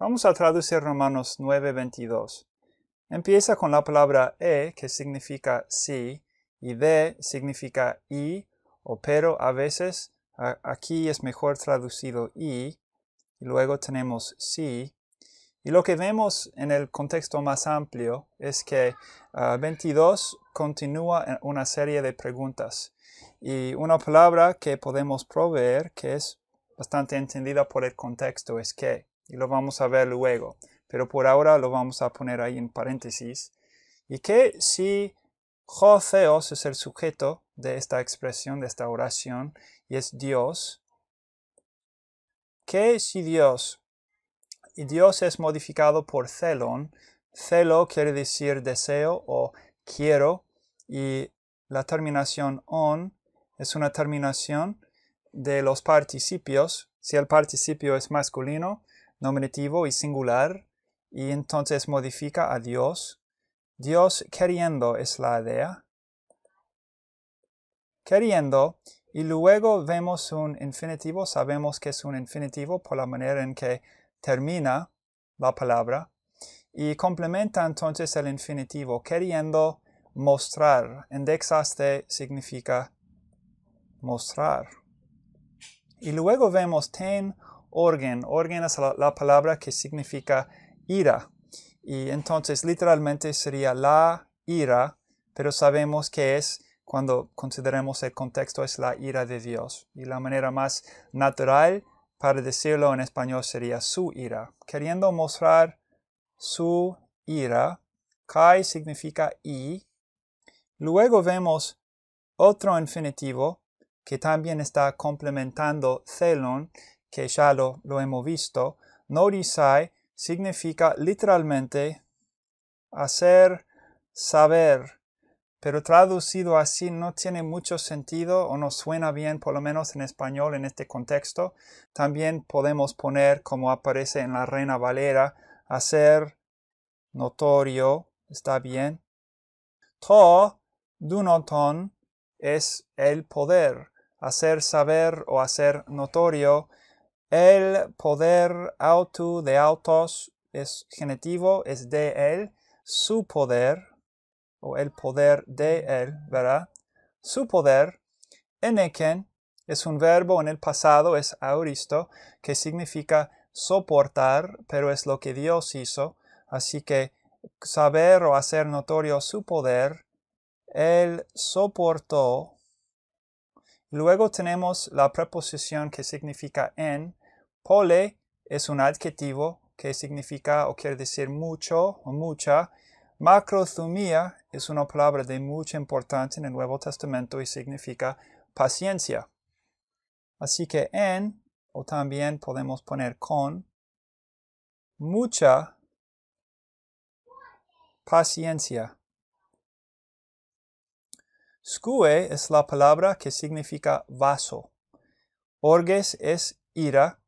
Vamos a traducir Romanos 9:22. Empieza con la palabra e, que significa sí, y D significa y, o pero a veces, aquí es mejor traducido y, y luego tenemos sí. Y lo que vemos en el contexto más amplio es que 22 ah, continúa en una serie de preguntas y una palabra que podemos proveer que es bastante entendida por el contexto es que y lo vamos a ver luego. Pero por ahora lo vamos a poner ahí en paréntesis. Y que si Joseos es el sujeto de esta expresión, de esta oración, y es Dios, ¿Qué si Dios, y Dios es modificado por celon. celo quiere decir deseo o quiero, y la terminación on es una terminación de los participios. Si el participio es masculino, nominativo y singular, y entonces modifica a Dios. Dios queriendo es la idea. Queriendo, y luego vemos un infinitivo, sabemos que es un infinitivo por la manera en que termina la palabra, y complementa entonces el infinitivo, queriendo mostrar. Indexaste significa mostrar. Y luego vemos ten Orgen. Orgen es la, palabra que significa ira. Y entonces literalmente sería la ira, pero sabemos que es cuando consideremos el contexto es la ira de Dios. Y la manera más natural para decirlo en español sería su ira. Queriendo mostrar su ira, kai significa i. Luego vemos otro infinitivo que también está complementando celon que ya lo, hemos visto, norisai significa literalmente hacer saber, pero traducido así no tiene mucho sentido o no suena bien, por lo menos en español, en este contexto. También podemos poner, como aparece en la Reina Valera, hacer notorio, está bien. To dunoton es el poder, hacer saber o hacer notorio el poder auto de autos es genitivo, es de él. Su poder, o el poder de él, ¿verdad? Su poder, eneken, es un verbo en el pasado, es auristo, que significa soportar, pero es lo que Dios hizo. Así que saber o hacer notorio su poder, Él soportó. Luego tenemos la preposición que significa en, Pole es un adjetivo que significa o quiere decir mucho o mucha. Macrothumia es una palabra de mucha importancia en el Nuevo Testamento y significa paciencia. Así que en, o también podemos poner con, mucha paciencia. Skue es la palabra que significa vaso. Orges es ira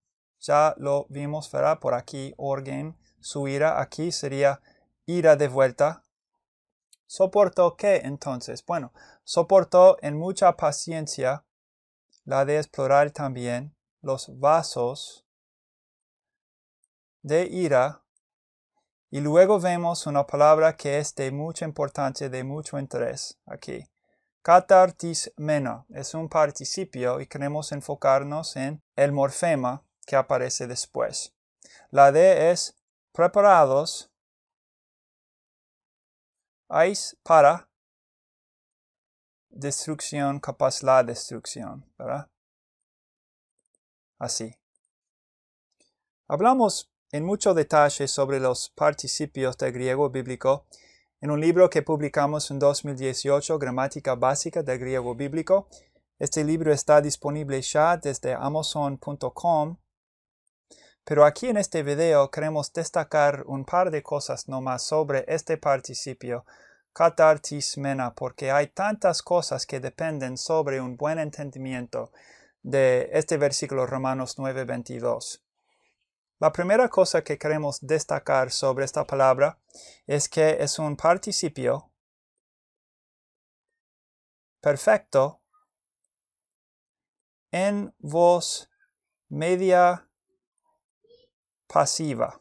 ya lo vimos, ¿verdad? Por aquí, orgen, su ira aquí sería ira de vuelta. ¿Soportó qué entonces? Bueno, soportó en mucha paciencia la de explorar también los vasos de ira. Y luego vemos una palabra que es de mucha importancia, de mucho interés aquí. Catartis es un participio y queremos enfocarnos en el morfema que aparece después. La D es preparados para destrucción, capaz la destrucción, Así. Hablamos en mucho detalle sobre los participios del griego bíblico en un libro que publicamos en 2018, Gramática Básica del Griego Bíblico. Este libro está disponible ya desde amazon.com pero aquí en este video queremos destacar un par de cosas nomás sobre este participio catartismena porque hay tantas cosas que dependen sobre un buen entendimiento de este versículo Romanos 9:22. La primera cosa que queremos destacar sobre esta palabra es que es un participio perfecto en voz media pasiva.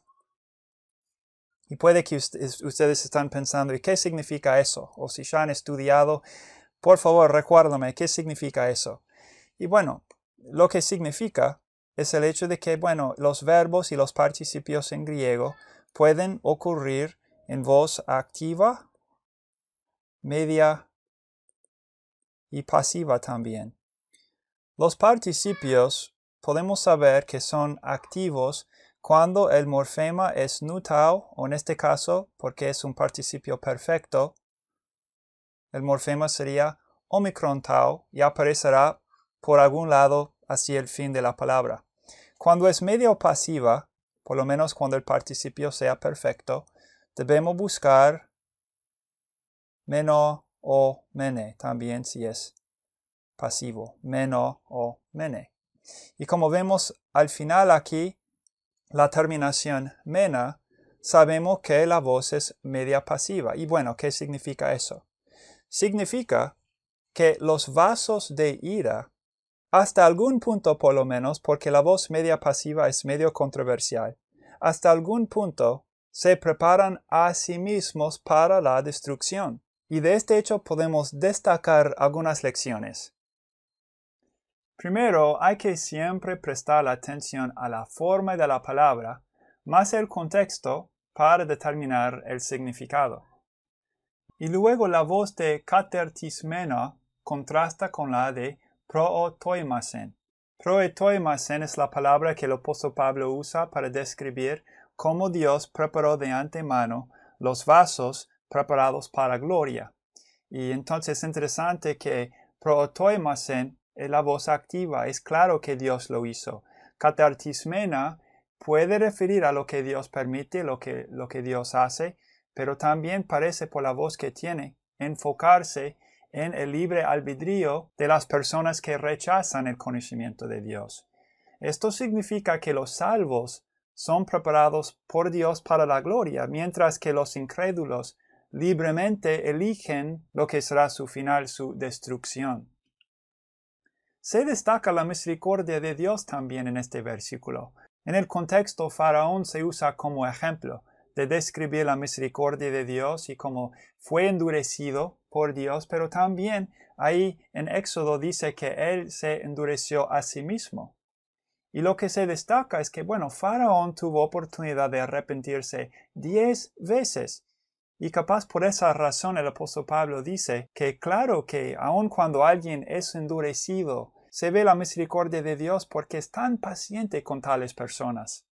Y puede que ustedes están pensando, ¿y qué significa eso? O si ya han estudiado, por favor, recuérdame, ¿qué significa eso? Y bueno, lo que significa es el hecho de que, bueno, los verbos y los participios en griego pueden ocurrir en voz activa, media y pasiva también. Los participios podemos saber que son activos cuando el morfema es tau, o en este caso, porque es un participio perfecto, el morfema sería omicron tau y aparecerá por algún lado hacia el fin de la palabra. Cuando es medio pasiva, por lo menos cuando el participio sea perfecto, debemos buscar meno o mene, también si es pasivo, meno o mene. Y como vemos al final aquí, la terminación mena, sabemos que la voz es media pasiva. Y bueno, ¿qué significa eso? Significa que los vasos de ira, hasta algún punto por lo menos, porque la voz media pasiva es medio controversial, hasta algún punto se preparan a sí mismos para la destrucción. Y de este hecho podemos destacar algunas lecciones. Primero, hay que siempre prestar atención a la forma de la palabra, más el contexto, para determinar el significado. Y luego la voz de catertismena contrasta con la de prootoimasen. Proetoimasen es la palabra que el apóstol Pablo usa para describir cómo Dios preparó de antemano los vasos preparados para gloria. Y entonces es interesante que protoimasen eh, la voz activa. Es claro que Dios lo hizo. Catartismena puede referir a lo que Dios permite, lo que, lo que Dios hace, pero también parece por la voz que tiene enfocarse en el libre albedrío de las personas que rechazan el conocimiento de Dios. Esto significa que los salvos son preparados por Dios para la gloria, mientras que los incrédulos libremente eligen lo que será su final, su destrucción. Se destaca la misericordia de Dios también en este versículo. En el contexto, Faraón se usa como ejemplo de describir la misericordia de Dios y cómo fue endurecido por Dios, pero también ahí en Éxodo dice que él se endureció a sí mismo. Y lo que se destaca es que, bueno, Faraón tuvo oportunidad de arrepentirse diez veces. Y capaz por esa razón el apóstol Pablo dice que claro que aun cuando alguien es endurecido se ve la misericordia de Dios porque es tan paciente con tales personas.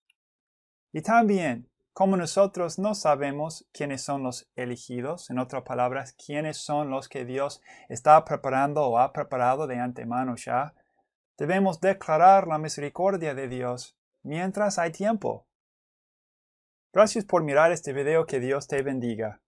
Y también, como nosotros no sabemos quiénes son los elegidos, en otras palabras, quiénes son los que Dios está preparando o ha preparado de antemano ya, debemos declarar la misericordia de Dios mientras hay tiempo. Gracias por mirar este video, que Dios te bendiga.